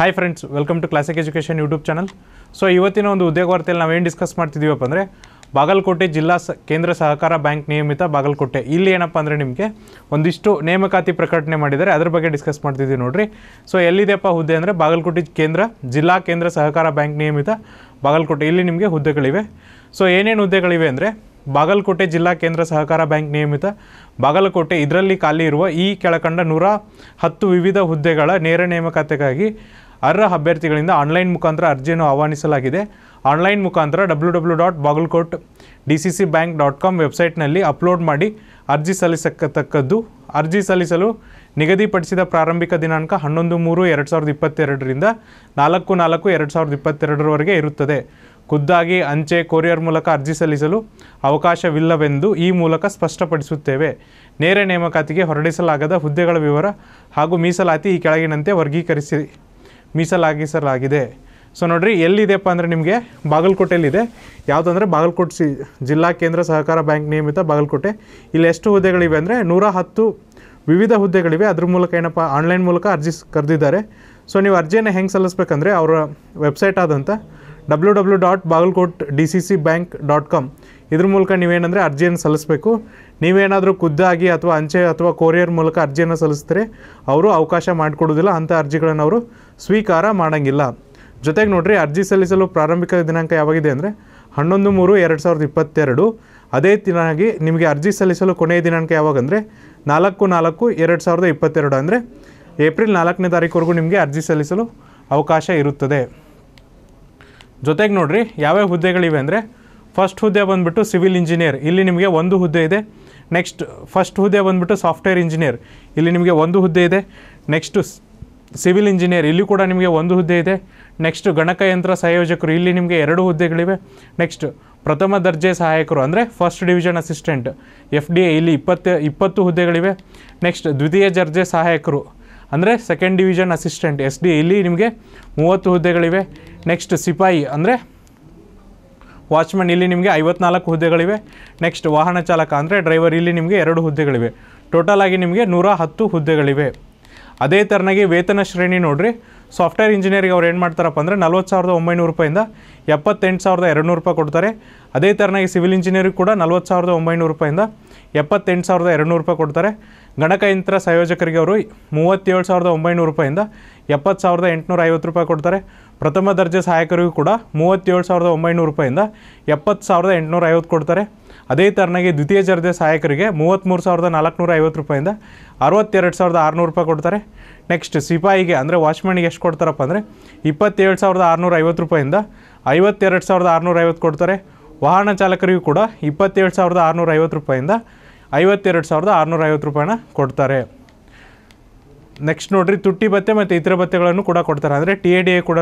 hi friends welcome to classic education YouTube channel so ಇವತ್ತಿನ ಒಂದು ಉದ್ಯೋಗ ವಾರ್ತೆಯಲ್ಲಿ ನಾವೇನು ಡಿಸ್ಕಸ್ ಮಾಡ್ತಿದ್ದೀವಪ್ಪ ಅಂದರೆ ಬಾಗಲಕೋಟೆ ಜಿಲ್ಲಾ ಕೇಂದ್ರ ಸಹಕಾರ ಬ್ಯಾಂಕ್ ನಿಯಮಿತ ಬಾಗಲಕೋಟೆ ಇಲ್ಲಿ ಏನಪ್ಪ ಅಂದರೆ ನಿಮಗೆ ಒಂದಿಷ್ಟು ನೇಮಕಾತಿ ಪ್ರಕಟಣೆ ಮಾಡಿದ್ದಾರೆ ಅದ್ರ ಬಗ್ಗೆ ಡಿಸ್ಕಸ್ ಮಾಡ್ತಿದ್ದೀವಿ ನೋಡಿರಿ ಸೊ ಎಲ್ಲಿದೆಯಪ್ಪ ಹುದ್ದೆ ಅಂದರೆ ಬಾಗಲಕೋಟೆ ಕೇಂದ್ರ ಜಿಲ್ಲಾ ಕೇಂದ್ರ ಸಹಕಾರ ಬ್ಯಾಂಕ್ ನಿಯಮಿತ ಬಾಗಲಕೋಟೆ ಇಲ್ಲಿ ನಿಮಗೆ ಹುದ್ದೆಗಳಿವೆ ಸೊ ಏನೇನು ಹುದ್ದೆಗಳಿವೆ ಅಂದರೆ ಬಾಗಲಕೋಟೆ ಜಿಲ್ಲಾ ಕೇಂದ್ರ ಸಹಕಾರ ಬ್ಯಾಂಕ್ ನಿಯಮಿತ ಬಾಗಲಕೋಟೆ ಇದರಲ್ಲಿ ಖಾಲಿ ಇರುವ ಈ ಕೆಳಕಂಡ ನೂರ ಹತ್ತು ವಿವಿಧ ಹುದ್ದೆಗಳ ನೇರ ನೇಮಕಾತಿಗಾಗಿ ಅರ್ಹ ಅಭ್ಯರ್ಥಿಗಳಿಂದ ಆನ್ಲೈನ್ ಮುಖಾಂತರ ಅರ್ಜಿಯನ್ನು ಆಹ್ವಾನಿಸಲಾಗಿದೆ ಆನ್ಲೈನ್ ಮುಖಾಂತರ W W dot Bagalkot D C C bank dot com ವೆಬ್ಸೈಟ್ನಲ್ಲಿ ಅಪ್ಲೋಡ್ ಮಾಡಿ ಅರ್ಜಿ ಸಲ್ಲಿಸತಕ್ಕದ್ದು ಅರ್ಜಿ ಸಲ್ಲಿಸಲು ನಿಗದಿಪಡಿಸಿದ ಪ್ರಾರಂಭಿಕ ದಿನಾಂಕ ಹನ್ನೊಂದು ಮೂರು ಎರಡು ಸಾವಿರದ ಇಪ್ಪತ್ತೆರಡರಿಂದ ನಾಲ್ಕು ನಾಲ್ಕು ಎರಡು ಸಾವಿರದ ಇಪ್ಪತ್ತೆರಡರವರೆಗೆ ಇರುತ್ತದೆ ಖುದ್ದಾಗಿ ಅಂಚೆ ಕೊರಿಯರ್ ಮೂಲಕ ಅರ್ಜಿ ಸಲ್ಲಿಸಲು ಅವಕಾಶವಿಲ್ಲವೆಂದು ಈ ಮೂಲಕ ಸ್ಪಷ್ಟಪಡಿಸುತ್ತೇವೆ ನೇರ ನೇಮಕಾತಿಗೆ ಹೊರಡಿಸಲಾಗದ ಹುದ್ದೆಗಳ ವಿವರ ಹಾಗೂ ಮೀಸಲಾತಿ ಈ ಕೆಳಗಿನಂತೆ ವರ್ಗೀಕರಿಸಿ ಮೀಸಲಾಗಿಸಲಾಗಿದೆ ಸೊ ನೋಡಿರಿ ಎಲ್ಲಿದೆಪ್ಪ ಅಂದರೆ ನಿಮಗೆ ಬಾಗಲಕೋಟೆಯಲ್ಲಿದೆ ಯಾವುದಂದರೆ ಬಾಗಲಕೋಟೆ ಸಿ ಜಿಲ್ಲಾ ಕೇಂದ್ರ ಸಹಕಾರ ಬ್ಯಾಂಕ್ ನಿಯಮಿತ ಬಾಗಲಕೋಟೆ ಇಲ್ಲಿ ಎಷ್ಟು ಹುದ್ದೆಗಳಿವೆ ಅಂದರೆ ನೂರ ಹತ್ತು ವಿವಿಧ ಹುದ್ದೆಗಳಿವೆ ಅದ್ರ ಮೂಲಕ ಏನಪ್ಪ ಆನ್ಲೈನ್ ಮೂಲಕ ಅರ್ಜಿ ಕರೆದಿದ್ದಾರೆ ಸೊ ನೀವು ಅರ್ಜಿಯನ್ನು ಹೆಂಗೆ ಸಲ್ಲಿಸ್ಬೇಕಂದ್ರೆ ಅವರ ವೆಬ್ಸೈಟ್ ಆದಂಥ W W dot Bagalkot D C C bank dot com ಇದ್ರ ಮೂಲಕ ನೀವೇನಂದರೆ ಅರ್ಜಿಯನ್ನು ಸಲ್ಲಿಸಬೇಕು ನೀವೇನಾದರೂ ಖುದ್ದಾಗಿ ಅಥವಾ ಅಂಚೆ ಅಥವಾ ಕೊರಿಯರ್ ಮೂಲಕ ಅರ್ಜಿಯನ್ನು ಸಲ್ಲಿಸಿದ್ರೆ ಅವರು ಅವಕಾಶ ಮಾಡಿಕೊಡೋದಿಲ್ಲ ಅಂಥ ಅರ್ಜಿಗಳನ್ನು ಅವರು ಸ್ವೀಕಾರ ಮಾಡೋಂಗಿಲ್ಲ ಜೊತೆಗೆ ನೋಡ್ರಿ ಅರ್ಜಿ ಸಲ್ಲಿಸಲು ಪ್ರಾರಂಭಿಕ ದಿನಾಂಕ ಯಾವಾಗಿದೆ ಅಂದರೆ ಹನ್ನೊಂದು ಮೂರು ಎರಡು ಸಾವಿರದ ಇಪ್ಪತ್ತೆರಡು ಅದೇ ದಿನಾಗಿ ನಿಮಗೆ ಅರ್ಜಿ ಸಲ್ಲಿಸಲು ಕೊನೆಯ ದಿನಾಂಕ ಯಾವಾಗಂದರೆ ನಾಲ್ಕು ನಾಲ್ಕು ಎರಡು ಸಾವಿರದ ಇಪ್ಪತ್ತೆರಡು ಅಂದರೆ ಏಪ್ರಿಲ್ ನಾಲ್ಕನೇ ತಾರೀಕುವರೆಗೂ ನಿಮಗೆ ಅರ್ಜಿ ಸಲ್ಲಿಸಲು ಅವಕಾಶ ಇರುತ್ತದೆ ಜೊತೆಗೆ ನೋಡಿರಿ ಯಾವ್ಯಾವ ಹುದ್ದೆಗಳಿವೆ ಅಂದರೆ ಫಸ್ಟ್ ಹುದ್ದೆ ಬಂದುಬಿಟ್ಟು ಸಿವಿಲ್ ಇಂಜಿನಿಯರ್ ಇಲ್ಲಿ ನಿಮಗೆ ಒಂದು ಹುದ್ದೆ ಇದೆ ನೆಕ್ಸ್ಟ್ ಫಸ್ಟ್ ಹುದ್ದೆ ಬಂದುಬಿಟ್ಟು ಸಾಫ್ಟ್ವೇರ್ ಇಂಜಿನಿಯರ್ ಇಲ್ಲಿ ನಿಮಗೆ ಒಂದು ಹುದ್ದೆ ಇದೆ ನೆಕ್ಸ್ಟು ಸಿವಿಲ್ ಇಂಜಿನಿಯರ್ ಇಲ್ಲಿ ಕೂಡ ನಿಮಗೆ ಒಂದು ಹುದ್ದೆ ಇದೆ ನೆಕ್ಸ್ಟ್ ಗಣಕಯಂತ್ರ ಸಂಯೋಜಕರು ಇಲ್ಲಿ ನಿಮಗೆ ಎರಡು ಹುದ್ದೆಗಳಿವೆ ನೆಕ್ಸ್ಟ್ ಪ್ರಥಮ ದರ್ಜೆ ಸಹಾಯಕರು ಅಂದರೆ first division assistant F D A ಇಲ್ಲಿ ಇಪ್ಪತ್ತು ಇಪ್ಪತ್ತು ಹುದ್ದೆಗಳಿವೆ ನೆಕ್ಸ್ಟ್ ದ್ವಿತೀಯ ದರ್ಜೆ ಸಹಾಯಕರು ಅಂದರೆ second division assistant S D ಇಲ್ಲಿ ನಿಮಗೆ ಮೂವತ್ತು ಹುದ್ದೆಗಳಿವೆ ನೆಕ್ಸ್ಟ್ ಸಿಪಾಯಿ ಅಂದರೆ ವಾಚ್ಮನ್ ಇಲ್ಲಿ ನಿಮಗೆ ಐವತ್ನಾಲ್ಕು ಹುದ್ದೆಗಳಿವೆ ನೆಕ್ಸ್ಟ್ ವಾಹನ ಚಾಲಕ ಅಂದರೆ ಡ್ರೈವರ್ ಇಲ್ಲಿ ನಿಮಗೆ ಎರಡು ಹುದ್ದೆಗಳಿವೆ ಟೋಟಲ್ ಆಗಿ ನಿಮಗೆ ನೂರ ಹತ್ತು ಹುದ್ದೆಗಳಿವೆ ಅದೇ ಥರನಾಗಿ ವೇತನ ಶ್ರೇಣಿ ನೋಡಿರಿ ಸಾಫ್ಟ್ವೇರ್ ಇಂಜಿನಿಯರಿಗೆ ಅವ್ರು ಏನು ಮಾಡ್ತಾರಪ್ಪ ಅಂದರೆ ನಲ್ವತ್ತು ಸಾವಿರದ ಒಂಬೈನೂರು ರೂಪಾಯಿಂದ ಎಪ್ಪತ್ತೆಂಟು ಸಾವಿರದ ಎರಡು ನೂರು ರೂಪಾಯಿ ಕೊಡ್ತಾರೆ ಅದೇ ಥರನಾಗಿ ಸಿವಿಲ್ ಇಂಜಿನಿಯರಿಗೆ ಕೂಡ ನಲ್ವತ್ತು ಸಾವಿರದ ಒಂಬೈನೂರು ರೂಪಾಯಿಂದ ಎಪ್ಪತ್ತೆಂಟು ಸಾವಿರದ ಎರಡು ನೂರು ರೂಪಾಯಿ ಕೊಡ್ತಾರೆ ಗಣಕಯಂತ್ರ ಸಂಯೋಜಕರಿಗೆ ಅವರು ಮೂವತ್ತೇಳು ಸಾವಿರದ ಒಂಬೈನೂರು ರೂಪಾಯಿಂದ ಎಪ್ಪತ್ತು ಸಾವಿರದ ಎಂಟುನೂರ ಐವತ್ತು ರೂಪಾಯಿ ಕೊಡ್ತಾರೆ ಪ್ರಥಮ ದರ್ಜೆ ಸಹಾಯಕರಿಗೂ ಕೂಡ ಮೂವತ್ತೇಳು ಸಾವಿರದ ಒಂಬೈನೂರು ರೂಪಾಯಿಂದ ಎಪ್ಪತ್ತು ಸಾವಿರದ ಎಂಟುನೂರ ಐವತ್ತು ಕೊಡ್ತಾರೆ ಅದೇ ಥರನಾಗಿ ದ್ವಿತೀಯ ಚರ್ಚೆ ಸಹಾಯಕರಿಗೆ ಮೂವತ್ತ್ಮೂರು ಸಾವಿರದ ನಾಲ್ಕುನೂರ ಐವತ್ತು ರೂಪಾಯಿಂದ ಅರವತ್ತೆರಡು ಸಾವಿರದ ಆರುನೂರು ರೂಪಾಯಿ ಕೊಡ್ತಾರೆ ನೆಕ್ಸ್ಟ್ ಸಿಪಾಯಿಗೆ ಅಂದರೆ ವಾಚ್ಮ್ಯಾನಿಗೆ ಎಷ್ಟು ಕೊಡ್ತಾರಪ್ಪ ಅಂದರೆ ಇಪ್ಪತ್ತೇಳು ಸಾವಿರದ ಆರುನೂರ ಐವತ್ತು ರೂಪಾಯಿಂದ ಐವತ್ತೆರಡು ಸಾವಿರದ ಆರುನೂರ ಐವತ್ತು ಕೊಡ್ತಾರೆ ವಾಹನ ಚಾಲಕರಿಗೂ ಕೂಡ ಇಪ್ಪತ್ತೇಳು ಸಾವಿರದ ಆರುನೂರ ಐವತ್ತು ರೂಪಾಯಿಂದ ಐವತ್ತೆರಡು ಸಾವಿರದ ಆರುನೂರ ಐವತ್ತು ರೂಪಾಯಿನ ಕೊಡ್ತಾರೆ ನೆಕ್ಸ್ಟ್ ನೋಡಿರಿ ತುಟ್ಟಿ ಭತ್ತೆ ಮತ್ತು ಇತರ ಭತ್ತೆಗಳನ್ನು ಕೂಡ ಕೊಡ್ತಾರೆ ಅಂದರೆ ಟಿ ಎ ಡಿ ಎ ಕೂಡ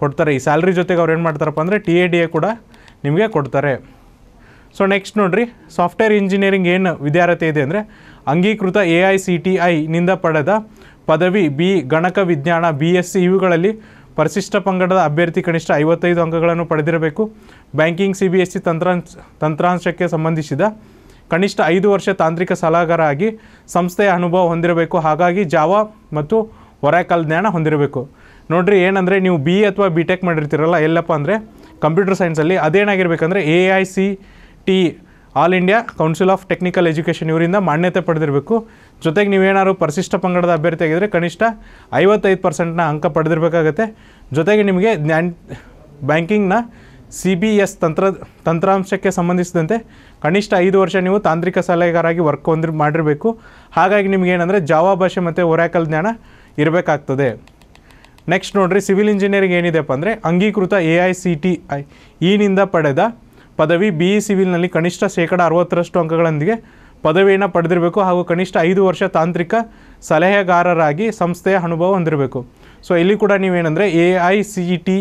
ಕೊಡ್ತಾರೆ ಈ ಸ್ಯಾಲ್ರಿ ಜೊತೆಗೆ ಅವ್ರು ಏನು ಮಾಡ್ತಾರಪ್ಪ ಅಂದರೆ ಟಿ ಎ ಡಿ ಎ ಕೂಡ ನಿಮಗೆ ಕೊಡ್ತಾರೆ ಸೊ ನೆಕ್ಸ್ಟ್ ನೋಡಿರಿ ಸಾಫ್ಟ್ವೇರ್ ಇಂಜಿನಿಯರಿಂಗ್ ಏನು ವಿದ್ಯಾರ್ಥಿ ಇದೆ ಅಂದರೆ ಅಂಗೀಕೃತ ಎ ಐ ಸಿ ಟಿ ಐನಿಂದ ಪಡೆದ ಪದವಿ ಬಿ ಗಣಕ ವಿಜ್ಞಾನ ಬಿ ಎಸ್ ಸಿ ಇವುಗಳಲ್ಲಿ ಪರಿಶಿಷ್ಟ ಪಂಗಡದ ಅಭ್ಯರ್ಥಿ ಕನಿಷ್ಠ ಐವತ್ತೈದು ಅಂಕಗಳನ್ನು ಪಡೆದಿರಬೇಕು banking C B S C ತಂತ್ರಾಂಶ ತಂತ್ರಾಂಶಕ್ಕೆ ಸಂಬಂಧಿಸಿದ ಕನಿಷ್ಠ ಐದು ವರ್ಷ ತಾಂತ್ರಿಕ ಸಲಹಗಾರ ಆಗಿ ಸಂಸ್ಥೆಯ ಅನುಭವ ಹೊಂದಿರಬೇಕು ಹಾಗಾಗಿ ಜಾವ ಮತ್ತು ಹೊರಕಾಲ ಜ್ಞಾನ ಹೊಂದಿರಬೇಕು ನೋಡಿರಿ ಏನಂದರೆ ನೀವು ಬಿ ಅಥವಾ ಬಿ ಟೆಕ್ ಮಾಡಿರ್ತೀರಲ್ಲ ಎಲ್ಲಪ್ಪ ಅಂದರೆ ಕಂಪ್ಯೂಟರ್ ಸೈನ್ಸಲ್ಲಿ ಅದೇನಾಗಿರಬೇಕಂದ್ರೆ A I C T all India council of technical education ಇವರಿಂದ ಮಾನ್ಯತೆ ಪಡೆದಿರಬೇಕು ಜೊತೆಗೆ ನೀವೇನಾದ್ರು ಪರಿಶಿಷ್ಟ ಪಂಗಡದ ಅಭ್ಯರ್ಥಿ ಆಗಿದ್ದರೆ ಕನಿಷ್ಠ ಐವತ್ತೈದು ಪರ್ಸೆಂಟ್ನ ಅಂಕ ಪಡೆದಿರಬೇಕಾಗತ್ತೆ ಜೊತೆಗೆ ನಿಮಗೆ ಜ್ಞಾನ್ ಬ್ಯಾಂಕಿಂಗ್ನ ಸಿ ಬಿ ಎಸ್ ತಂತ್ರ ತಂತ್ರಾಂಶಕ್ಕೆ ಸಂಬಂಧಿಸಿದಂತೆ ಕನಿಷ್ಠ ಐದು ವರ್ಷ ನೀವು ತಾಂತ್ರಿಕ ಸಲಹೆಗಾರಾಗಿ ವರ್ಕ್ ಹೊಂದಿರ್ ಮಾಡಿರಬೇಕು ಹಾಗಾಗಿ ಏನಂದರೆ ಜಾವಾ ಭಾಷೆ ಮತ್ತು ಒರ್ಯಾಕಲ್ ಜ್ಞಾನ ಇರಬೇಕಾಗ್ತದೆ ನೆಕ್ಸ್ಟ್ ನೋಡಿರಿ ಸಿವಿಲ್ ಇಂಜಿನಿಯರಿಂಗ್ ಏನಿದೆಪ್ಪ ಅಂದರೆ ಅಂಗೀಕೃತ A I C T I ಈನಿಂದ ಪಡೆದ ಪದವಿ ಬಿ ಇ e ಸಿವಿಲ್ನಲ್ಲಿ ಕನಿಷ್ಠ ಶೇಕಡ ಅರವತ್ತರಷ್ಟು ಅಂಕಗಳೊಂದಿಗೆ ಪದವಿಯನ್ನು ಪಡೆದಿರಬೇಕು ಹಾಗೂ ಕನಿಷ್ಠ ಐದು ವರ್ಷ ತಾಂತ್ರಿಕ ಸಲಹೆಗಾರರಾಗಿ ಸಂಸ್ಥೆಯ ಅನುಭವ ಹೊಂದಿರಬೇಕು ಸೊ ಇಲ್ಲಿ ಕೂಡ ನೀವೇನೆಂದರೆ ಎ ಐ ಸಿ ಟಿ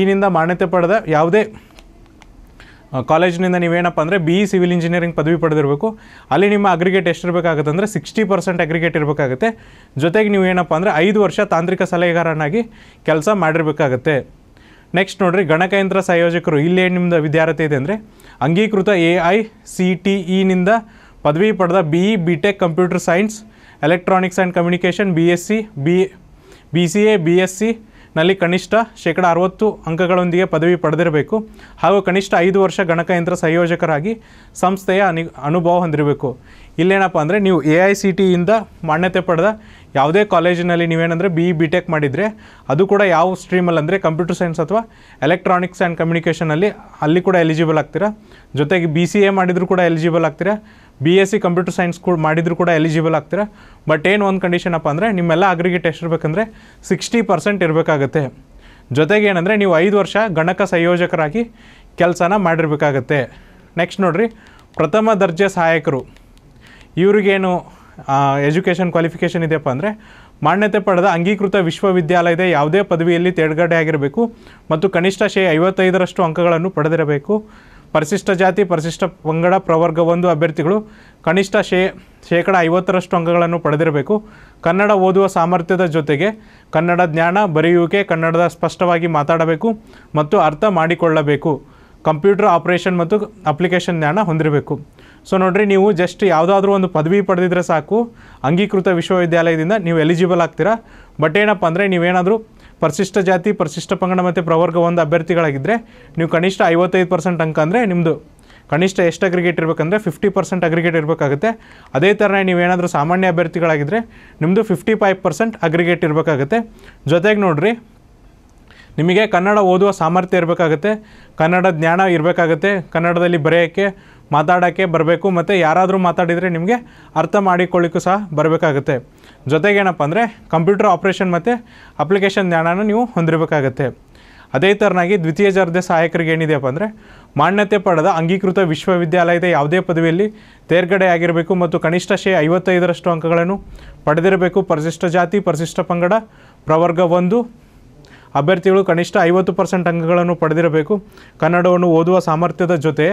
ಇನಿಂದ e ಮಾನ್ಯತೆ ಪಡೆದ ಯಾವುದೇ ಕಾಲೇಜಿನಿಂದ ನೀವೇನಪ್ಪ ಅಂದರೆ ಬಿ ಇ ಸಿವಿಲ್ ಇಂಜಿನಿಯರಿಂಗ್ ಪದವಿ ಪಡೆದಿರಬೇಕು ಅಲ್ಲಿ ನಿಮ್ಮ ಅಗ್ರಿಗೇಟ್ ಎಷ್ಟಿರಬೇಕಾಗುತ್ತೆ ಅಂದರೆ ಸಿಕ್ಸ್ಟಿ ಪರ್ಸೆಂಟ್ ಅಗ್ರಿಗೇಟ್ ಇರಬೇಕಾಗುತ್ತೆ ಜೊತೆಗೆ ನೀವು ಏನಪ್ಪ ಅಂದರೆ ಐದು ವರ್ಷ ತಾಂತ್ರಿಕ ಸಲಹೆಗಾರನಾಗಿ ಕೆಲಸ ಮಾಡಿರಬೇಕಾಗತ್ತೆ ನೆಕ್ಸ್ಟ್ ನೋಡಿರಿ ಗಣಕಯಂತ್ರ ಸಂಯೋಜಕರು ಇಲ್ಲೇನು ನಿಮ್ಮ ವಿದ್ಯಾರ್ಥಿ ಇದೆ ಅಂದರೆ ಅಂಗೀಕೃತ ಎ ಐ ಸಿ ಟಿ ಇನಿಂದ e ಪದವಿ ಪಡೆದ B E B tech computer science electronics and communication B S C B B C A B S C ನಲ್ಲಿ ಕನಿಷ್ಠ ಶೇಕಡ ಅರವತ್ತು ಅಂಕಗಳೊಂದಿಗೆ ಪದವಿ ಪಡೆದಿರಬೇಕು ಹಾಗೂ ಕನಿಷ್ಠ ಐದು ವರ್ಷ ಗಣಕಯಂತ್ರ ಸಂಯೋಜಕರಾಗಿ ಸಂಸ್ಥೆಯ ಅನಿ ಅನುಭವ ಹೊಂದಿರಬೇಕು ಇಲ್ಲೇನಪ್ಪ ಅಂದರೆ ನೀವು ಎ ಐ ಸಿ ಟಿಯಿಂದ ಮಾನ್ಯತೆ ಪಡೆದ ಯಾವುದೇ ಕಾಲೇಜಿನಲ್ಲಿ ನೀವೇನಂದರೆ ಬಿ ಇ ಬಿ ಟೆಕ್ ಮಾಡಿದರೆ ಅದು ಕೂಡ ಯಾವ ಸ್ಟ್ರೀಮಲ್ಲಿ ಅಂದರೆ ಕಂಪ್ಯೂಟರ್ ಸೈನ್ಸ್ ಅಥವಾ ಎಲೆಕ್ಟ್ರಾನಿಕ್ಸ್ ಆ್ಯಂಡ್ ಕಮ್ಯುನಿಕೇಷನಲ್ಲಿ ಅಲ್ಲಿ ಕೂಡ ಎಲಿಜಿಬಲ್ ಆಗ್ತೀರಾ ಜೊತೆಗೆ ಬಿ ಸಿ ಎ ಮಾಡಿದರೂ ಕೂಡ ಎಲಿಜಿಬಲ್ ಆಗ್ತೀರಾ B S C computer science ಕೂಡ ಮಾಡಿದರೂ ಕೂಡ ಎಲಿಜಿಬಲ್ ಆಗ್ತೀರಾ ಬಟ್ ಏನು ಒಂದು ಕಂಡೀಷನ್ ಅಪ್ಪ ಅಂದರೆ ನಿಮ್ಮೆಲ್ಲ ಅಗ್ರಿಗೇಟ್ ಇರಬೇಕಂದ್ರೆ ಸಿಕ್ಸ್ಟಿ ಪರ್ಸೆಂಟ್ ಇರಬೇಕಾಗತ್ತೆ ಜೊತೆಗೆ ಏನಂದರೆ ನೀವು ಐದು ವರ್ಷ ಗಣಕ ಸಂಯೋಜಕರಾಗಿ ಕೆಲಸನ ಮಾಡಿರಬೇಕಾಗತ್ತೆ ನೆಕ್ಸ್ಟ್ ನೋಡಿರಿ ಪ್ರಥಮ ದರ್ಜೆ ಸಹಾಯಕರು ಇವ್ರಿಗೇನು ಎಜುಕೇಷನ್ ಕ್ವಾಲಿಫಿಕೇಷನ್ ಇದೆಯಪ್ಪ ಅಂದರೆ ಮಾನ್ಯತೆ ಪಡೆದ ಅಂಗೀಕೃತ ವಿಶ್ವವಿದ್ಯಾಲಯದ ಯಾವುದೇ ಪದವಿಯಲ್ಲಿ ತೇಡ್ಗಡೆ ಆಗಿರಬೇಕು ಮತ್ತು ಕನಿಷ್ಠ ಶೇ ಐವತ್ತೈದರಷ್ಟು ಅಂಕಗಳನ್ನು ಪಡೆದಿರಬೇಕು ಪರಿಶಿಷ್ಟ ಜಾತಿ ಪರಿಶಿಷ್ಟ ಪಂಗಡ ಪ್ರವರ್ಗ ಒಂದು ಅಭ್ಯರ್ಥಿಗಳು ಕನಿಷ್ಠ ಶೇ ಶೇಕಡ ಐವತ್ತರಷ್ಟು ಅಂಗಗಳನ್ನು ಪಡೆದಿರಬೇಕು ಕನ್ನಡ ಓದುವ ಸಾಮರ್ಥ್ಯದ ಜೊತೆಗೆ ಕನ್ನಡ ಜ್ಞಾನ ಬರೆಯುವಿಕೆ ಕನ್ನಡದ ಸ್ಪಷ್ಟವಾಗಿ ಮಾತಾಡಬೇಕು ಮತ್ತು ಅರ್ಥ ಮಾಡಿಕೊಳ್ಳಬೇಕು ಕಂಪ್ಯೂಟರ್ ಆಪರೇಷನ್ ಮತ್ತು ಅಪ್ಲಿಕೇಶನ್ ಜ್ಞಾನ ಹೊಂದಿರಬೇಕು ಸೊ ನೋಡಿರಿ ನೀವು ಜಸ್ಟ್ ಯಾವುದಾದ್ರೂ ಒಂದು ಪದವಿ ಪಡೆದಿದ್ರೆ ಸಾಕು ಅಂಗೀಕೃತ ವಿಶ್ವವಿದ್ಯಾಲಯದಿಂದ ನೀವು ಎಲಿಜಿಬಲ್ ಆಗ್ತೀರಾ ಬಟ್ ಏನಪ್ಪ ಅಂದರೆ ನೀವೇನಾದರೂ ಪರಿಶಿಷ್ಟ ಜಾತಿ ಪರಿಶಿಷ್ಟ ಪಂಗಡ ಮತ್ತು ಪ್ರವರ್ಗ ಒಂದು ಅಭ್ಯರ್ಥಿಗಳಾಗಿದ್ದರೆ ನೀವು ಕನಿಷ್ಠ ಐವತ್ತೈದು ಪರ್ಸೆಂಟ್ ಅಂಕ ಅಂದರೆ ನಿಮ್ಮದು ಕನಿಷ್ಠ ಎಷ್ಟು ಅಗ್ರಿಗೇಟ್ ಇರಬೇಕಂದ್ರೆ ಫಿಫ್ಟಿ ಪರ್ಸೆಂಟ್ ಅಗ್ರಿಗೇಟ್ ಇರಬೇಕಾಗುತ್ತೆ ಅದೇ ಥರನೇ ನೀವೇನಾದರೂ ಸಾಮಾನ್ಯ ಅಭ್ಯರ್ಥಿಗಳಾಗಿದ್ದರೆ ನಿಮ್ಮದು ಫಿಫ್ಟಿ ಫೈವ್ ಪರ್ಸೆಂಟ್ ಅಗ್ರಿಗೇಟ್ ಇರಬೇಕಾಗುತ್ತೆ ಜೊತೆಗೆ ನೋಡಿರಿ ನಿಮಗೆ ಕನ್ನಡ ಓದುವ ಸಾಮರ್ಥ್ಯ ಇರಬೇಕಾಗುತ್ತೆ ಕನ್ನಡ ಜ್ಞಾನ ಇರಬೇಕಾಗುತ್ತೆ ಕನ್ನಡದಲ್ಲಿ ಬರೆಯೋಕ್ಕೆ ಮಾತಾಡೋಕ್ಕೆ ಬರಬೇಕು ಮತ್ತು ಯಾರಾದರೂ ಮಾತಾಡಿದರೆ ನಿಮಗೆ ಅರ್ಥ ಮಾಡಿಕೊಳ್ಳಿಕ್ಕೂ ಸಹ ಬರಬೇಕಾಗುತ್ತೆ ಜೊತೆಗೇನಪ್ಪ ಅಂದರೆ ಕಂಪ್ಯೂಟರ್ ಆಪ್ರೇಷನ್ ಮತ್ತು ಅಪ್ಲಿಕೇಶನ್ ಜ್ಞಾನನ ನೀವು ಹೊಂದಿರಬೇಕಾಗತ್ತೆ ಅದೇ ಥರನಾಗಿ ದ್ವಿತೀಯ ದರ್ಜೆ ಸಹಾಯಕರಿಗೆ ಏನಿದೆಯಪ್ಪ ಅಂದರೆ ಮಾನ್ಯತೆ ಪಡೆದ ಅಂಗೀಕೃತ ವಿಶ್ವವಿದ್ಯಾಲಯದ ಯಾವುದೇ ಪದವಿಯಲ್ಲಿ ತೇರ್ಗಡೆ ಆಗಿರಬೇಕು ಮತ್ತು ಕನಿಷ್ಠ ಶೇ ಐವತ್ತೈದರಷ್ಟು ಅಂಕಗಳನ್ನು ಪಡೆದಿರಬೇಕು ಪರಿಶಿಷ್ಟ ಜಾತಿ ಪರಿಶಿಷ್ಟ ಪಂಗಡ ಪ್ರವರ್ಗ ಒಂದು ಅಭ್ಯರ್ಥಿಗಳು ಕನಿಷ್ಠ ಐವತ್ತು ಪರ್ಸೆಂಟ್ ಅಂಕಗಳನ್ನು ಪಡೆದಿರಬೇಕು ಕನ್ನಡವನ್ನು ಓದುವ ಸಾಮರ್ಥ್ಯದ ಜೊತೆ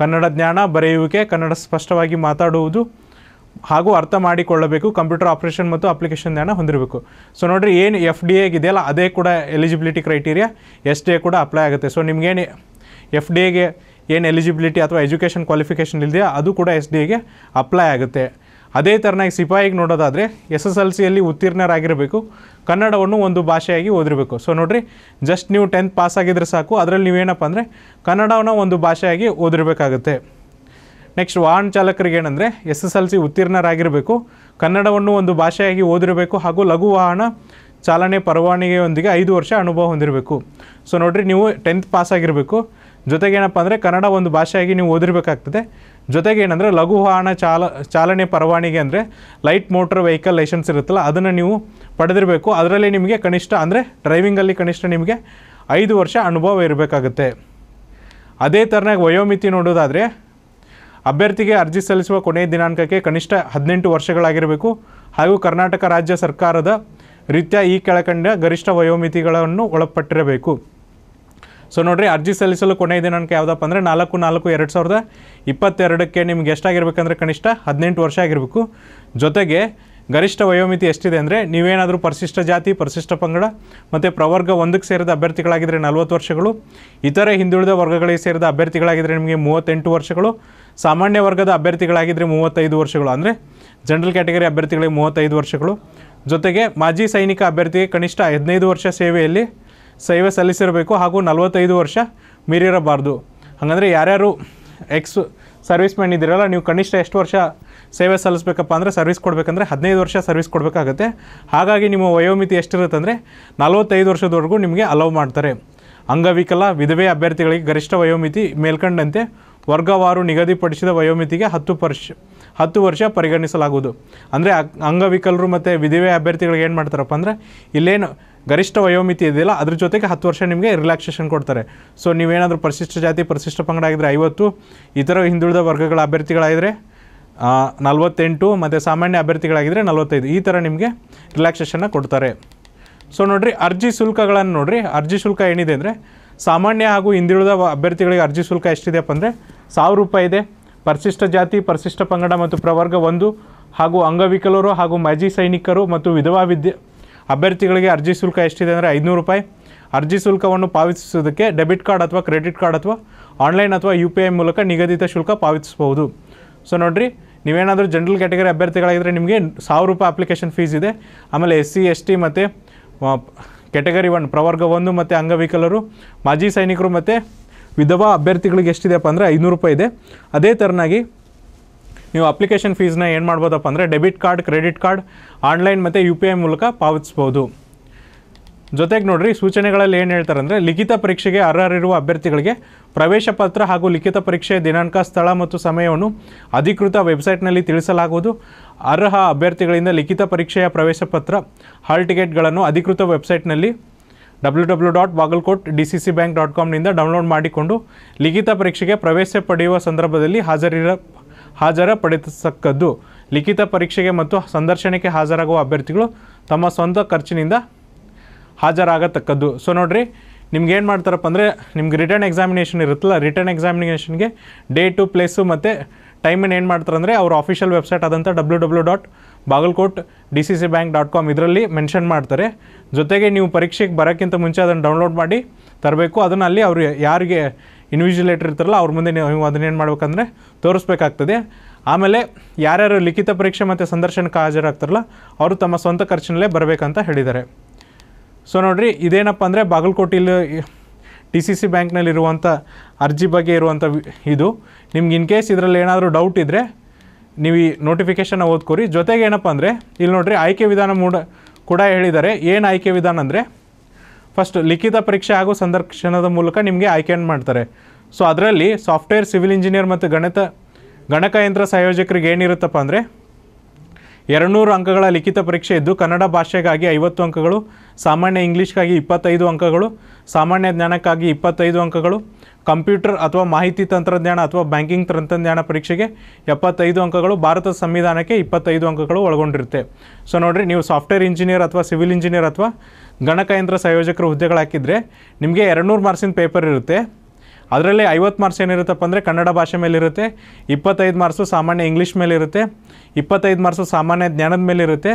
ಕನ್ನಡ ಜ್ಞಾನ ಬರೆಯುವಿಕೆ ಕನ್ನಡ ಸ್ಪಷ್ಟವಾಗಿ ಮಾತಾಡುವುದು ಹಾಗೂ ಅರ್ಥ ಮಾಡಿಕೊಳ್ಳಬೇಕು ಕಂಪ್ಯೂಟರ್ ಆಪ್ರೇಷನ್ ಮತ್ತು ಅಪ್ಲಿಕೇಶನ್ ಜ್ಞಾನ ಹೊಂದಿರಬೇಕು ಸೊ ನೋಡಿರಿ ಏನು ಎಫ್ ಡಿ ಇದೆಯಲ್ಲ ಅದೇ ಕೂಡ eligibility criteria S D A ಕೂಡ ಅಪ್ಲೈ ಆಗುತ್ತೆ ಸೊ ನಿಮಗೇನು ಎಫ್ ಡಿ ಎಗೆ ಏನು ಎಲಿಜಿಬಿಲಿಟಿ ಅಥವಾ ಎಜುಕೇಷನ್ ಕ್ವಾಲಿಫಿಕೇಷನ್ ಇದೆಯಾ ಅದು ಕೂಡ ಎಸ್ ಡಿ ಎಗೆ ಅಪ್ಲೈ ಆಗುತ್ತೆ ಅದೇ ಥರನಾಗಿ ಸಿಪಾಯಿಗೆ ನೋಡೋದಾದರೆ ಎಸ್ ಎಸ್ ಎಲ್ ಸಿಯಲ್ಲಿ ಉತ್ತೀರ್ಣರಾಗಿರಬೇಕು ಕನ್ನಡವನ್ನು ಒಂದು ಭಾಷೆಯಾಗಿ ಓದಿರಬೇಕು ಸೊ ನೋಡಿರಿ ಜಸ್ಟ್ ನೀವು ಟೆಂತ್ ಪಾಸ್ ಆಗಿದ್ರೆ ಸಾಕು ಅದರಲ್ಲಿ ನೀವೇನಪ್ಪ ಅಂದರೆ ಕನ್ನಡವನ್ನು ಒಂದು ಭಾಷೆಯಾಗಿ ಓದಿರಬೇಕಾಗುತ್ತೆ ನೆಕ್ಸ್ಟ್ ವಾಹನ ಚಾಲಕರಿಗೆ ಏನಂದರೆ ಎಸ್ ಎಸ್ ಎಲ್ ಸಿ ಉತ್ತೀರ್ಣರಾಗಿರಬೇಕು ಕನ್ನಡವನ್ನು ಒಂದು ಭಾಷೆಯಾಗಿ ಓದಿರಬೇಕು ಹಾಗೂ ಲಘು ವಾಹನ ಚಾಲನೆ ಪರವಾನಗಿಯೊಂದಿಗೆ ಐದು ವರ್ಷ ಅನುಭವ ಹೊಂದಿರಬೇಕು ಸೊ ನೋಡಿರಿ ನೀವು ಟೆಂತ್ ಪಾಸ್ ಆಗಿರಬೇಕು ಜೊತೆಗೇನಪ್ಪ ಅಂದರೆ ಕನ್ನಡ ಒಂದು ಭಾಷೆಯಾಗಿ ನೀವು ಓದಿರಬೇಕಾಗ್ತದೆ ಜೊತೆಗೆ ಏನಂದರೆ ಲಘು ವಾಹನ ಚಾಲ ಚಾಲನೆ ಪರವಾನಿಗೆ ಅಂದರೆ ಲೈಟ್ ಮೋಟರ್ ವೆಹಿಕಲ್ ಲೈಸೆನ್ಸ್ ಇರುತ್ತಲ್ಲ ಅದನ್ನು ನೀವು ಪಡೆದಿರಬೇಕು ಅದರಲ್ಲಿ ನಿಮಗೆ ಕನಿಷ್ಠ ಅಂದರೆ ಡ್ರೈವಿಂಗಲ್ಲಿ ಕನಿಷ್ಠ ನಿಮಗೆ ಐದು ವರ್ಷ ಅನುಭವ ಇರಬೇಕಾಗುತ್ತೆ ಅದೇ ಥರನಾಗಿ ವಯೋಮಿತಿ ನೋಡೋದಾದರೆ ಅಭ್ಯರ್ಥಿಗೆ ಅರ್ಜಿ ಸಲ್ಲಿಸುವ ಕೊನೆಯ ದಿನಾಂಕಕ್ಕೆ ಕನಿಷ್ಠ ಹದಿನೆಂಟು ವರ್ಷಗಳಾಗಿರಬೇಕು ಹಾಗೂ ಕರ್ನಾಟಕ ರಾಜ್ಯ ಸರ್ಕಾರದ ರೀತಿಯ ಈ ಕೆಳಕಂಡ ಗರಿಷ್ಠ ವಯೋಮಿತಿಗಳನ್ನು ಒಳಪಟ್ಟಿರಬೇಕು ಸೊ ನೋಡಿರಿ ಅರ್ಜಿ ಸಲ್ಲಿಸಲು ಕೊನೆಯ ದಿನಾಂಕ ಯಾವುದಪ್ಪ ಅಂದರೆ ನಾಲ್ಕು ನಾಲ್ಕು ಎರಡು ಸಾವಿರದ ಇಪ್ಪತ್ತೆರಡಕ್ಕೆ ನಿಮ್ಗೆ ಎಷ್ಟಾಗಿರ್ಬೇಕಂದ್ರೆ ಕನಿಷ್ಠ ಹದಿನೆಂಟು ವರ್ಷ ಆಗಿರಬೇಕು ಜೊತೆಗೆ ಗರಿಷ್ಠ ವಯೋಮಿತಿ ಎಷ್ಟಿದೆ ಅಂದರೆ ನೀವೇನಾದರೂ ಪರಿಶಿಷ್ಟ ಜಾತಿ ಪರಿಶಿಷ್ಟ ಪಂಗಡ ಮತ್ತು ಪ್ರವರ್ಗ ಒಂದಕ್ಕೆ ಸೇರಿದ ಅಭ್ಯರ್ಥಿಗಳಾಗಿದ್ದರೆ ನಲವತ್ತು ವರ್ಷಗಳು ಇತರೆ ಹಿಂದುಳಿದ ವರ್ಗಗಳಿಗೆ ಸೇರಿದ ಅಭ್ಯರ್ಥಿಗಳಾಗಿದ್ದರೆ ನಿಮಗೆ ಮೂವತ್ತೆಂಟು ವರ್ಷಗಳು ಸಾಮಾನ್ಯ ವರ್ಗದ ಅಭ್ಯರ್ಥಿಗಳಾಗಿದ್ದರೆ ಮೂವತ್ತೈದು ವರ್ಷಗಳು ಅಂದರೆ ಜನರಲ್ ಕ್ಯಾಟಗರಿ ಅಭ್ಯರ್ಥಿಗಳಿಗೆ ಮೂವತ್ತೈದು ವರ್ಷಗಳು ಜೊತೆಗೆ ಮಾಜಿ ಸೈನಿಕ ಅಭ್ಯರ್ಥಿಗೆ ಕನಿಷ್ಠ ಹದಿನೈದು ವರ್ಷ ಸೇವೆಯಲ್ಲಿ ಸೇವೆ ಸಲ್ಲಿಸಿರಬೇಕು ಹಾಗೂ ನಲವತ್ತೈದು ವರ್ಷ ಮೀರಿರಬಾರ್ದು ಹಾಗಂದರೆ ಯಾರ್ಯಾರು ಎಕ್ಸ್ ಸರ್ವಿಸ್ ಮ್ಯಾನ್ ಇದ್ದೀರಲ್ಲ ನೀವು ಕನಿಷ್ಠ ಎಷ್ಟು ವರ್ಷ ಸೇವೆ ಸಲ್ಲಿಸ್ಬೇಕಪ್ಪ ಅಂದರೆ ಸರ್ವಿಸ್ ಕೊಡಬೇಕಂದ್ರೆ ಹದಿನೈದು ವರ್ಷ ಸರ್ವಿಸ್ ಕೊಡಬೇಕಾಗತ್ತೆ ಹಾಗಾಗಿ ನಿಮ್ಮ ವಯೋಮಿತಿ ಎಷ್ಟಿರುತ್ತೆ ಅಂದರೆ ನಲವತ್ತೈದು ವರ್ಷದವರೆಗೂ ನಿಮಗೆ ಅಲೌ ಮಾಡ್ತಾರೆ ಅಂಗವಿಕಲ ವಿಧವೆ ಅಭ್ಯರ್ಥಿಗಳಿಗೆ ಗರಿಷ್ಠ ವಯೋಮಿತಿ ಮೇಲ್ಕಂಡಂತೆ ವರ್ಗವಾರು ನಿಗದಿಪಡಿಸಿದ ವಯೋಮಿತಿಗೆ ಹತ್ತು ಪರ್ಷ ಹತ್ತು ವರ್ಷ ಪರಿಗಣಿಸಲಾಗುವುದು ಅಂದರೆ ಅಂಗವಿಕಲರು ಮತ್ತು ವಿಧವೆ ಅಭ್ಯರ್ಥಿಗಳಿಗೆ ಏನು ಮಾಡ್ತಾರಪ್ಪ ಅಂದರೆ ಇಲ್ಲೇನು ಗರಿಷ್ಠ ವಯೋಮಿತಿ ಇದೆಯಲ್ಲ ಅದ್ರ ಜೊತೆಗೆ ಹತ್ತು ವರ್ಷ ನಿಮಗೆ ರಿಲ್ಯಾಕ್ಸೇಷನ್ ಕೊಡ್ತಾರೆ ಸೊ ನೀವೇನಾದರೂ ಪರಿಶಿಷ್ಟ ಜಾತಿ ಪರಿಶಿಷ್ಟ ಪಂಗಡ ಆಗಿದ್ರೆ ಐವತ್ತು ಇತರ ಹಿಂದುಳಿದ ವರ್ಗಗಳ ಅಭ್ಯರ್ಥಿಗಳಾಗಿದ್ದರೆ ನಲ್ವತ್ತೆಂಟು ಮತ್ತು ಸಾಮಾನ್ಯ ಅಭ್ಯರ್ಥಿಗಳಾಗಿದ್ದರೆ ನಲವತ್ತೈದು ಈ ಥರ ನಿಮಗೆ ರಿಲ್ಯಾಕ್ಸೇಷನ್ನ ಕೊಡ್ತಾರೆ ಸೊ ನೋಡಿರಿ ಅರ್ಜಿ ಶುಲ್ಕಗಳನ್ನು ನೋಡಿರಿ ಅರ್ಜಿ ಶುಲ್ಕ ಏನಿದೆ ಅಂದರೆ ಸಾಮಾನ್ಯ ಹಾಗೂ ಹಿಂದುಳಿದ ಅಭ್ಯರ್ಥಿಗಳಿಗೆ ಅರ್ಜಿ ಶುಲ್ಕ ಎಷ್ಟಿದೆಯಪ್ಪ ಅಂದರೆ ಸಾವಿರ ರೂಪಾಯಿ ಇದೆ ಪರಿಶಿಷ್ಟ ಜಾತಿ ಪರಿಶಿಷ್ಟ ಪಂಗಡ ಮತ್ತು ಪ್ರವರ್ಗ ಒಂದು ಹಾಗೂ ಅಂಗವಿಕಲರು ಹಾಗೂ ಮಾಜಿ ಸೈನಿಕರು ಮತ್ತು ವಿಧವಾ ವಿದ್ಯೆ ಅಭ್ಯರ್ಥಿಗಳಿಗೆ ಅರ್ಜಿ ಶುಲ್ಕ ಎಷ್ಟಿದೆ ಅಂದರೆ ಐದುನೂರು ರೂಪಾಯಿ ಅರ್ಜಿ ಶುಲ್ಕವನ್ನು ಪಾವತಿಸುವುದಕ್ಕೆ ಡೆಬಿಟ್ ಕಾರ್ಡ್ ಅಥವಾ ಕ್ರೆಡಿಟ್ ಕಾರ್ಡ್ ಅಥವಾ ಆನ್ಲೈನ್ ಅಥವಾ ಯು ಪಿ ಐ ಮೂಲಕ ನಿಗದಿತ ಶುಲ್ಕ ಪಾವತಿಸಬಹುದು ಸೊ ನೋಡಿರಿ ನೀವೇನಾದರೂ ಜನರಲ್ ಕ್ಯಾಟಗರಿ ಅಭ್ಯರ್ಥಿಗಳಾಗಿದ್ದರೆ ನಿಮಗೆ ಸಾವಿರ ರೂಪಾಯಿ ಅಪ್ಲಿಕೇಶನ್ ಫೀಸ್ ಇದೆ ಆಮೇಲೆ ಎಸ್ ಸಿ ಎಸ್ ಟಿ ಮತ್ತು ಕ್ಯಾಟಗರಿ ಒನ್ ಪ್ರವರ್ಗ ಒಂದು ಮತ್ತು ಅಂಗವಿಕಲರು ಮಾಜಿ ಸೈನಿಕರು ಮತ್ತು ವಿಧವಾ ಅಭ್ಯರ್ಥಿಗಳಿಗೆ ಎಷ್ಟಿದೆಯಪ್ಪ ಅಂದರೆ ಐನೂರು ರೂಪಾಯಿ ಇದೆ ಅದೇ ಥರನಾಗಿ ನೀವು ಅಪ್ಲಿಕೇಶನ್ ಫೀಸ್ನ ಏನು ಮಾಡ್ಬೋದಪ್ಪ ಅಂದರೆ debit card credit card online ಮತ್ತು ಯು ಪಿ ಐ ಮೂಲಕ ಪಾವತಿಸ್ಬೋದು ಜೊತೆಗೆ ನೋಡ್ರಿ ಸೂಚನೆಗಳಲ್ಲಿ ಏನು ಹೇಳ್ತಾರೆ ಅಂದರೆ ಲಿಖಿತ ಪರೀಕ್ಷೆಗೆ ಅರ್ಹರಿರುವ ಅಭ್ಯರ್ಥಿಗಳಿಗೆ ಪ್ರವೇಶ ಪತ್ರ ಹಾಗೂ ಲಿಖಿತ ಪರೀಕ್ಷೆಯ ದಿನಾಂಕ ಸ್ಥಳ ಮತ್ತು ಸಮಯವನ್ನು ಅಧಿಕೃತ ವೆಬ್ಸೈಟ್ನಲ್ಲಿ ತಿಳಿಸಲಾಗುವುದು ಅರ್ಹ ಅಭ್ಯರ್ಥಿಗಳಿಂದ ಲಿಖಿತ ಪರೀಕ್ಷೆಯ ಪ್ರವೇಶ ಪತ್ರ ಹಾಲ್ ಟಿಕೆಟ್ಗಳನ್ನು ಅಧಿಕೃತ ವೆಬ್ಸೈಟ್ನಲ್ಲಿ W W dot Bagalkot D C C bank dot ಕಾಮ್ನಿಂದ ಡೌನ್ಲೋಡ್ ಮಾಡಿಕೊಂಡು ಲಿಖಿತ ಪರೀಕ್ಷೆಗೆ ಪ್ರವೇಶ ಪಡೆಯುವ ಸಂದರ್ಭದಲ್ಲಿ ಹಾಜರಿರ ಹಾಜರ ಲಿಖಿತ ಪರೀಕ್ಷೆಗೆ ಮತ್ತು ಸಂದರ್ಶನಕ್ಕೆ ಹಾಜರಾಗುವ ಅಭ್ಯರ್ಥಿಗಳು ತಮ್ಮ ಸ್ವಂತ ಖರ್ಚಿನಿಂದ ಹಾಜರಾಗತಕ್ಕದ್ದು ಸೊ ನೋಡಿರಿ ನಿಮ್ಗೆ ಏನು ಮಾಡ್ತಾರಪ್ಪ ಅಂದರೆ ನಿಮ್ಗೆ ರಿಟರ್ನ್ ಎಕ್ಸಾಮಿನೇಷನ್ ಇರುತ್ತಲ್ಲ ರಿಟರ್ನ್ ಎಕ್ಸಾಮಿನೇಷನ್ಗೆ ಡೇ ಟು ಪ್ಲೇಸು ಮತ್ತು ಟೈಮನ್ನು ಏನು ಮಾಡ್ತಾರೆ ಅಂದರೆ ಅವ್ರ ಆಫಿಷಿಯಲ್ ವೆಬ್ಸೈಟ್ ಆದಂಥ W W dot Bagalkot D C C bank dot com ಇದರಲ್ಲಿ ಮೆನ್ಷನ್ ಮಾಡ್ತಾರೆ ಜೊತೆಗೆ ನೀವು ಪರೀಕ್ಷೆಗೆ ಬರೋಕ್ಕಿಂತ ಮುಂಚೆ ಅದನ್ನು ಡೌನ್ಲೋಡ್ ಮಾಡಿ ತರಬೇಕು ಅದನ್ನು ಅಲ್ಲಿ ಅವರು ಯಾರಿಗೆ ಇನ್ವಿಜಿಲೇಟರ್ ಇರ್ತಾರಲ್ಲ ಅವ್ರ ಮುಂದೆ ನೀವು ಅದನ್ನೇನು ಮಾಡಬೇಕಂದ್ರೆ ತೋರಿಸ್ಬೇಕಾಗ್ತದೆ ಆಮೇಲೆ ಯಾರ್ಯಾರು ಲಿಖಿತ ಪರೀಕ್ಷೆ ಮತ್ತು ಸಂದರ್ಶನಕ್ಕೆ ಹಾಜರಾಗ್ತಾರಲ್ಲ ಅವರು ತಮ್ಮ ಸ್ವಂತ ಖರ್ಚಿನಲ್ಲೇ ಬರಬೇಕಂತ ಹೇಳಿದ್ದಾರೆ ಸೊ ನೋಡಿರಿ ಇದೇನಪ್ಪ ಅಂದರೆ ಬಾಗಲಕೋಟೆಯಲ್ಲಿ ಡಿ ಸಿ ಸಿ ಬ್ಯಾಂಕ್ನಲ್ಲಿರುವಂಥ ಅರ್ಜಿ ಬಗ್ಗೆ ಇರುವಂಥ ಇದು ನಿಮ್ಗೆ ಇನ್ ಕೇಸ್ ಇದರಲ್ಲಿ ಏನಾದರೂ ಡೌಟ್ ಇದ್ದರೆ ನೀವು ಈ ನೋಟಿಫಿಕೇಷನ್ನ ಓದ್ಕೊರಿ ಜೊತೆಗೆ ಏನಪ್ಪ ಅಂದರೆ ಇಲ್ಲಿ ನೋಡಿರಿ ಆಯ್ಕೆ ವಿಧಾನ ಮೂಡ ಕೂಡ ಹೇಳಿದ್ದಾರೆ ಏನು ಆಯ್ಕೆ ವಿಧಾನ ಅಂದರೆ ಫಸ್ಟ್ ಲಿಖಿತ ಪರೀಕ್ಷೆ ಹಾಗೂ ಸಂದರ್ಶನದ ಮೂಲಕ ನಿಮಗೆ ಆಯ್ಕೆಯನ್ನು ಮಾಡ್ತಾರೆ ಸೊ ಅದರಲ್ಲಿ ಸಾಫ್ಟ್ವೇರ್ ಸಿವಿಲ್ ಇಂಜಿನಿಯರ್ ಮತ್ತು ಗಣಿತ ಗಣಕಯಂತ್ರ ಸಂಯೋಜಕರಿಗೆ ಏನಿರುತ್ತಪ್ಪ ಅಂದರೆ ಎರಡುನೂರು ಅಂಕಗಳ ಲಿಖಿತ ಪರೀಕ್ಷೆ ಇದ್ದು ಕನ್ನಡ ಭಾಷೆಗಾಗಿ ಐವತ್ತು ಅಂಕಗಳು ಸಾಮಾನ್ಯ ಇಂಗ್ಲೀಷ್ಗಾಗಿ ಇಪ್ಪತ್ತೈದು ಅಂಕಗಳು ಸಾಮಾನ್ಯ ಜ್ಞಾನಕ್ಕಾಗಿ ಇಪ್ಪತ್ತೈದು ಅಂಕಗಳು ಕಂಪ್ಯೂಟರ್ ಅಥವಾ ಮಾಹಿತಿ ತಂತ್ರಜ್ಞಾನ ಅಥವಾ ಬ್ಯಾಂಕಿಂಗ್ ತಂತ್ರಜ್ಞಾನ ಪರೀಕ್ಷೆಗೆ ಎಪ್ಪತ್ತೈದು ಅಂಕಗಳು ಭಾರತ ಸಂವಿಧಾನಕ್ಕೆ ಇಪ್ಪತ್ತೈದು ಅಂಕಗಳು ಒಳಗೊಂಡಿರುತ್ತೆ ಸೊ ನೋಡಿರಿ ನೀವು ಸಾಫ್ಟ್ವೇರ್ ಇಂಜಿನಿಯರ್ ಅಥವಾ ಸಿವಿಲ್ ಇಂಜಿನಿಯರ್ ಅಥವಾ ಗಣಕಯಂತ್ರ ಸಂಯೋಜಕರು ಹುದ್ದೆಗಳು ಹಾಕಿದರೆ ನಿಮಗೆ ಎರಡುನೂರು ಮಾರ್ಕ್ಸಿನ ಪೇಪರ್ ಇರುತ್ತೆ ಅದರಲ್ಲಿ ಐವತ್ತು ಮಾರ್ಕ್ಸ್ ಏನಿರುತ್ತಪ್ಪ ಅಂದರೆ ಕನ್ನಡ ಭಾಷೆ ಮೇಲಿರುತ್ತೆ ಇಪ್ಪತ್ತೈದು ಮಾರ್ಕ್ಸು ಸಾಮಾನ್ಯ ಇಂಗ್ಲೀಷ್ ಮೇಲಿರುತ್ತೆ ಇಪ್ಪತ್ತೈದು ಮಾರ್ಕ್ಸು ಸಾಮಾನ್ಯ ಜ್ಞಾನದ ಮೇಲಿರುತ್ತೆ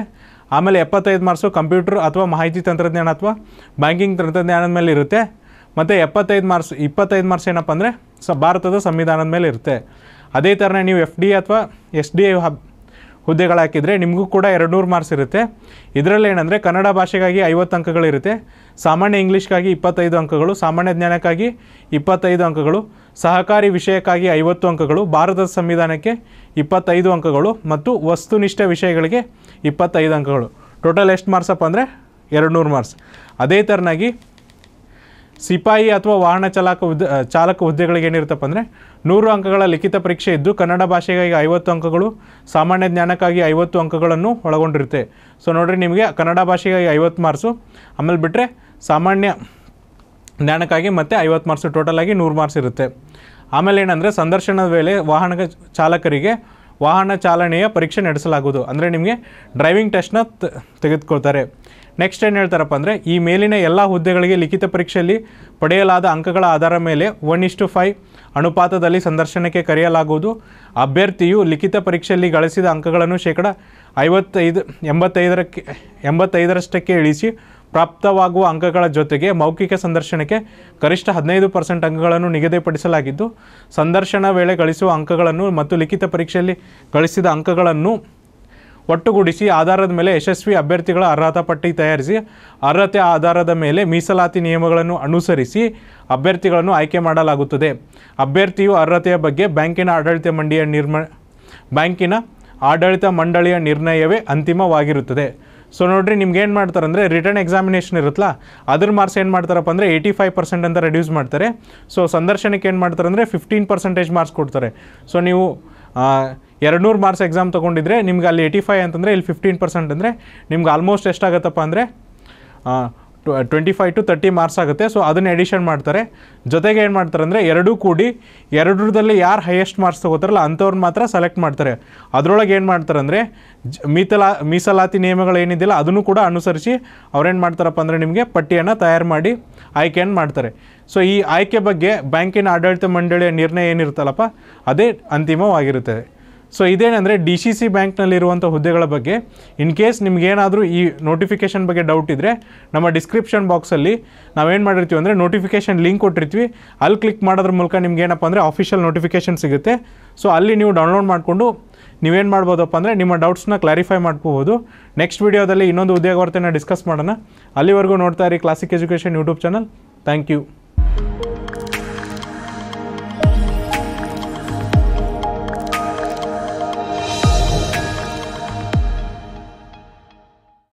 ಆಮೇಲೆ ಎಪ್ಪತ್ತೈದು ಮಾರ್ಕ್ಸು ಕಂಪ್ಯೂಟರ್ ಅಥವಾ ಮಾಹಿತಿ ತಂತ್ರಜ್ಞಾನ ಅಥವಾ ಬ್ಯಾಂಕಿಂಗ್ ತಂತ್ರಜ್ಞಾನದ ಮೇಲೆ ಇರುತ್ತೆ ಮತ್ತು ಎಪ್ಪತ್ತೈದು ಮಾರ್ಕ್ಸ್ ಇಪ್ಪತ್ತೈದು ಮಾರ್ಕ್ಸ್ ಏನಪ್ಪ ಅಂದರೆ ಸ ಭಾರತದ ಸಂವಿಧಾನದ ಮೇಲೆ ಇರುತ್ತೆ ಅದೇ ಥರನೇ ನೀವು ಎಫ್ ಡಿ ಅಥವಾ ಎಸ್ ಡಿ ಐ ಹಬ್ ಹುದ್ದೆಗಳು ನಿಮಗೂ ಕೂಡ ಎರಡು ನೂರು ಮಾರ್ಕ್ಸ್ ಇರುತ್ತೆ ಇದರಲ್ಲಿ ಏನಂದರೆ ಕನ್ನಡ ಭಾಷೆಗಾಗಿ ಐವತ್ತು ಅಂಕಗಳಿರುತ್ತೆ ಸಾಮಾನ್ಯ ಇಂಗ್ಲೀಷ್ಗಾಗಿ ಇಪ್ಪತ್ತೈದು ಅಂಕಗಳು ಸಾಮಾನ್ಯ ಜ್ಞಾನಕ್ಕಾಗಿ ಇಪ್ಪತ್ತೈದು ಅಂಕಗಳು ಸಹಕಾರಿ ವಿಷಯಕ್ಕಾಗಿ ಐವತ್ತು ಅಂಕಗಳು ಭಾರತದ ಸಂವಿಧಾನಕ್ಕೆ ಇಪ್ಪತ್ತೈದು ಅಂಕಗಳು ಮತ್ತು ವಸ್ತುನಿಷ್ಠ ವಿಷಯಗಳಿಗೆ ಇಪ್ಪತ್ತೈದು ಅಂಕಗಳು ಟೋಟಲ್ ಎಷ್ಟು ಮಾರ್ಕ್ಸಪ್ಪ ಅಂದರೆ ಎರಡು ನೂರು ಮಾರ್ಕ್ಸ್ ಅದೇ ಥರನಾಗಿ ಸಿಪಾಯಿ ಅಥವಾ ವಾಹನ ಚಾಲಕ ಹುದ್ದೆ ಚಾಲಕ ಹುದ್ದೆಗಳಿಗೆ ಏನಿರುತ್ತಪ್ಪ ಅಂದರೆ ನೂರು ಅಂಕಗಳ ಲಿಖಿತ ಪರೀಕ್ಷೆ ಇದ್ದು ಕನ್ನಡ ಭಾಷೆಗಾಗಿ ಐವತ್ತು ಅಂಕಗಳು ಸಾಮಾನ್ಯ ಜ್ಞಾನಕ್ಕಾಗಿ ಐವತ್ತು ಅಂಕಗಳನ್ನು ಒಳಗೊಂಡಿರುತ್ತೆ ಸೊ ನೋಡಿರಿ ನಿಮಗೆ ಕನ್ನಡ ಭಾಷೆಗಾಗಿ ಐವತ್ತು ಮಾರ್ಸು ಆಮೇಲೆ ಬಿಟ್ಟರೆ ಸಾಮಾನ್ಯ ಜ್ಞಾನಕ್ಕಾಗಿ ಮತ್ತು ಐವತ್ತು ಮಾರ್ಕ್ಸು ಟೋಟಲಾಗಿ ನೂರು ಮಾರ್ಕ್ಸ್ ಇರುತ್ತೆ ಆಮೇಲೆ ಏನಂದರೆ ಸಂದರ್ಶನದ ವೇಳೆ ವಾಹನ ಚಾಲಕರಿಗೆ ವಾಹನ ಚಾಲನೆಯ ಪರೀಕ್ಷೆ ನಡೆಸಲಾಗುವುದು ಅಂದರೆ ನಿಮಗೆ ಡ್ರೈವಿಂಗ್ ಟೆಸ್ಟ್ನ ತೆಗೆದುಕೊಳ್ತಾರೆ ನೆಕ್ಸ್ಟ್ ಏನು ಹೇಳ್ತಾರಪ್ಪ ಅಂದರೆ ಈ ಮೇಲಿನ ಎಲ್ಲ ಹುದ್ದೆಗಳಿಗೆ ಲಿಖಿತ ಪರೀಕ್ಷೆಯಲ್ಲಿ ಪಡೆಯಲಾದ ಅಂಕಗಳ ಆಧಾರ ಮೇಲೆ ಒನ್ ಇಷ್ಟು ಫೈವ್ ಅನುಪಾತದಲ್ಲಿ ಸಂದರ್ಶನಕ್ಕೆ ಕರೆಯಲಾಗುವುದು ಅಭ್ಯರ್ಥಿಯು ಲಿಖಿತ ಪರೀಕ್ಷೆಯಲ್ಲಿ ಗಳಿಸಿದ ಅಂಕಗಳನ್ನು ಶೇಕಡ ಐವತ್ತೈದು ಎಂಬತ್ತೈದರಕ್ಕೆ ಎಂಬತ್ತೈದರಷ್ಟಕ್ಕೆ ಇಳಿಸಿ ಪ್ರಾಪ್ತವಾಗುವ ಅಂಕಗಳ ಜೊತೆಗೆ ಮೌಖಿಕ ಸಂದರ್ಶನಕ್ಕೆ ಗರಿಷ್ಠ ಹದಿನೈದು ಪರ್ಸೆಂಟ್ ಅಂಕಗಳನ್ನು ನಿಗದಿಪಡಿಸಲಾಗಿದ್ದು ಸಂದರ್ಶನ ವೇಳೆ ಗಳಿಸುವ ಅಂಕಗಳನ್ನು ಮತ್ತು ಲಿಖಿತ ಪರೀಕ್ಷೆಯಲ್ಲಿ ಗಳಿಸಿದ ಅಂಕಗಳನ್ನು ಒಟ್ಟುಗೂಡಿಸಿ ಆಧಾರದ ಮೇಲೆ ಯಶಸ್ವಿ ಅಭ್ಯರ್ಥಿಗಳ ಅರ್ಹತಾ ಪಟ್ಟಿ ತಯಾರಿಸಿ ಅರ್ಹತೆ ಆಧಾರದ ಮೇಲೆ ಮೀಸಲಾತಿ ನಿಯಮಗಳನ್ನು ಅನುಸರಿಸಿ ಅಭ್ಯರ್ಥಿಗಳನ್ನು ಆಯ್ಕೆ ಮಾಡಲಾಗುತ್ತದೆ ಅಭ್ಯರ್ಥಿಯು ಅರ್ಹತೆಯ ಬಗ್ಗೆ ಬ್ಯಾಂಕಿನ ಆಡಳಿತ ಮಂಡಿಯ ನಿರ್ಮ ಬ್ಯಾಂಕಿನ ಆಡಳಿತ ಮಂಡಳಿಯ ನಿರ್ಣಯವೇ ಅಂತಿಮವಾಗಿರುತ್ತದೆ ಸೊ ನೋಡಿರಿ ನಿಮ್ಗೆ ಏನು ಅಂದರೆ ರಿಟರ್ನ್ ಎಕ್ಸಾಮಿನೇಷನ್ ಇರುತ್ತಲ್ಲ ಅದ್ರ ಮಾರ್ಕ್ಸ್ ಏನು ಮಾಡ್ತಾರಪ್ಪ ಅಂದರೆ ಏಯ್ಟಿ ಫೈವ್ ಪರ್ಸೆಂಟ್ ಅಂತ ರೆಡ್ಯೂಸ್ ಮಾಡ್ತಾರೆ ಸೊ ಸಂದರ್ಶನಕ್ಕೆ ಏನು ಮಾಡ್ತಾರೆ ಅಂದರೆ ಫಿಫ್ಟೀನ್ ಪರ್ಸೆಂಟೇಜ್ ಮಾರ್ಕ್ಸ್ ಕೊಡ್ತಾರೆ ಸೊ ನೀವು ಎರಡು ನೂರು ಮಾರ್ಕ್ಸ್ ಎಕ್ಸಾಮ್ ತೊಗೊಂಡಿದ್ರೆ ನಿಮ್ಗೆ ಅಲ್ಲಿ ಏಯ್ಟಿ ಫೈವ್ ಅಂತಂದರೆ ಇಲ್ಲಿ ಫಿಫ್ಟೀನ್ ಪರ್ಸೆಂಟ್ ಅಂದರೆ ನಿಮ್ಗೆ ಆಲ್ಮೋಸ್ಟ್ ಎಷ್ಟಾಗತ್ತಪ್ಪ ಅಂದರೆ twenty five to thirty marks ಆಗುತ್ತೆ ಸೊ ಅದನ್ನ ಎಡಿಷನ್ ಮಾಡ್ತಾರೆ ಜೊತೆಗೆ ಏನು ಮಾಡ್ತಾರೆ ಅಂದರೆ ಎರಡೂ ಕೂಡಿ ಎರಡರದಲ್ಲಿ ಯಾರು ಹೈಯೆಸ್ಟ್ ಮಾರ್ಕ್ಸ್ ತೊಗೋತಾರಲ್ಲ ಅಂಥವ್ರನ್ನ ಮಾತ್ರ ಸೆಲೆಕ್ಟ್ ಮಾಡ್ತಾರೆ ಅದರೊಳಗೆ ಏನು ಮಾಡ್ತಾರೆ ಅಂದರೆ ಮೀಸಲಾ ಮೀಸಲಾತಿ ನಿಯಮಗಳು ಏನಿದೆಯಲ್ಲ ಅದನ್ನು ಕೂಡ ಅನುಸರಿಸಿ ಅವ್ರೇನು ಮಾಡ್ತಾರಪ್ಪ ಅಂದರೆ ನಿಮಗೆ ಪಟ್ಟಿಯನ್ನು ತಯಾರು ಮಾಡಿ ಆಯ್ಕೆಯನ್ನು ಮಾಡ್ತಾರೆ ಸೊ ಈ ಆಯ್ಕೆ ಬಗ್ಗೆ ಬ್ಯಾಂಕಿನ ಆಡಳಿತ ಮಂಡಳಿಯ ನಿರ್ಣಯ ಏನಿರುತ್ತಲ್ಲಪ್ಪ ಅದೇ ಅಂತಿಮವಾಗಿರುತ್ತದೆ ಸೊ ಇದೇನೆಂದರೆ ಡಿ ಸಿ ಸಿ ಬ್ಯಾಂಕ್ನಲ್ಲಿರುವಂಥ ಹುದ್ದೆಗಳ ಬಗ್ಗೆ ಇನ್ ಕೇಸ್ ನಿಮಗೇನಾದರೂ ಈ ನೋಟಿಫಿಕೇಷನ್ ಬಗ್ಗೆ ಡೌಟ್ ಇದ್ದರೆ ನಮ್ಮ ಡಿಸ್ಕ್ರಿಪ್ಷನ್ ಬಾಕ್ಸಲ್ಲಿ ನಾವೇನು ಮಾಡಿರ್ತೀವಿ ಅಂದರೆ ನೋಟಿಫಿಕೇಷನ್ ಲಿಂಕ್ ಕೊಟ್ಟಿರ್ತೀವಿ ಅಲ್ಲಿ ಕ್ಲಿಕ್ ಮಾಡೋದ್ರ ಮೂಲಕ ನಿಮ್ಗೇನಪ್ಪ ಅಂದರೆ ಆಫಿಷಿಯಲ್ ನೋಟಿಫಿಕೇಷನ್ ಸಿಗುತ್ತೆ ಸೊ ಅಲ್ಲಿ ನೀವು ಡೌನ್ಲೋಡ್ ಮಾಡಿಕೊಂಡು ನೀವೇನು ಮಾಡ್ಬೋದಪ್ಪ ಅಂದರೆ ನಿಮ್ಮ ಡೌಟ್ಸ್ನ ಕ್ಲಾರಿಫೈ ಮಾಡ್ಕೋಬೋದು ನೆಕ್ಸ್ಟ್ ವೀಡಿಯೋದಲ್ಲಿ ಇನ್ನೊಂದು ಉದ್ಯೋಗವರ್ತನ ಡಿಸ್ಕಸ್ ಮಾಡೋಣ ಅಲ್ಲಿವರೆಗೂ ನೋಡ್ತಾ ಇರಿ classic education YouTube channel thank you